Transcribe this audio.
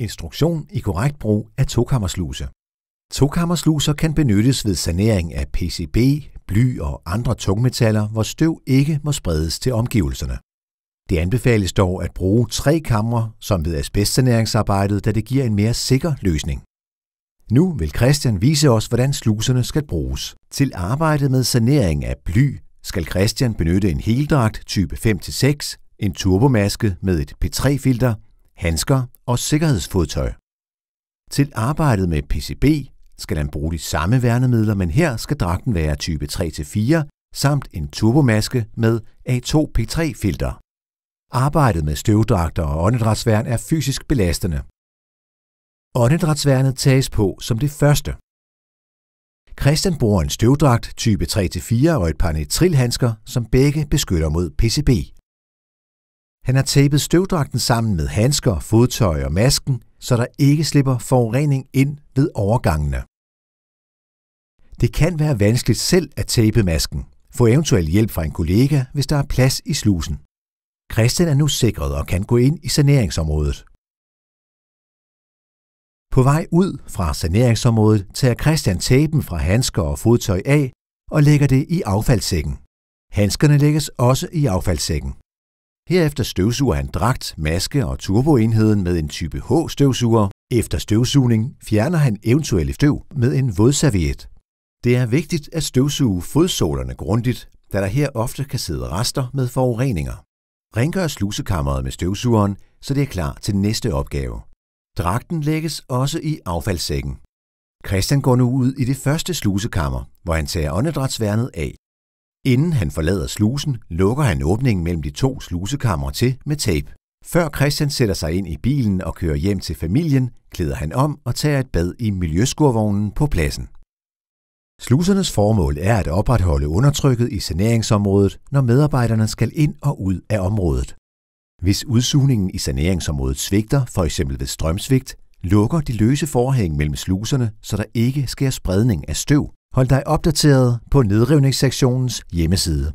Instruktion i korrekt brug af tokammersluse. Tokammersluser kan benyttes ved sanering af PCB, bly og andre tungmetaller, hvor støv ikke må spredes til omgivelserne. Det anbefales dog at bruge tre kamre, som ved asbestsaneringsarbejdet, da det giver en mere sikker løsning. Nu vil Christian vise os, hvordan sluserne skal bruges. Til arbejdet med sanering af bly skal Christian benytte en heldragt type 5-6, en turbomaske med et P3-filter handsker og sikkerhedsfodtøj. Til arbejdet med PCB skal han bruge de samme værnemidler, men her skal dragten være type 3-4 samt en turbomaske med A2P3-filter. Arbejdet med støvdragter og åndedrætsværn er fysisk belastende. Åndedrætsværnet tages på som det første. Christian bruger en støvdragt type 3-4 og et par nitrilhandsker, som begge beskytter mod PCB. Han har tapet støvdragten sammen med handsker, fodtøj og masken, så der ikke slipper forurening ind ved overgangene. Det kan være vanskeligt selv at tape masken. Få eventuel hjælp fra en kollega, hvis der er plads i slusen. Christian er nu sikret og kan gå ind i saneringsområdet. På vej ud fra saneringsområdet tager Christian tapen fra handsker og fodtøj af og lægger det i affaldssækken. Handskerne lægges også i affaldssækken. Herefter støvsuger han dragt, maske og turboenheden med en type H-støvsuger. Efter støvsugning fjerner han eventuelle støv med en vådserviet. Det er vigtigt at støvsuge fodsålerne grundigt, da der her ofte kan sidde rester med forureninger. Rengør slusekammeret med støvsugeren, så det er klar til næste opgave. Dragten lægges også i affaldssækken. Christian går nu ud i det første slusekammer, hvor han tager åndedrætsværnet af. Inden han forlader slusen, lukker han åbningen mellem de to slusekammer til med tape. Før Christian sætter sig ind i bilen og kører hjem til familien, klæder han om og tager et bad i miljøskurvognen på pladsen. Slusernes formål er at opretholde undertrykket i saneringsområdet, når medarbejderne skal ind og ud af området. Hvis udsugningen i saneringsområdet svigter, f.eks. ved strømsvigt, lukker de løse forhæng mellem sluserne, så der ikke sker spredning af støv. Hold dig opdateret på nedrivningssektionens hjemmeside.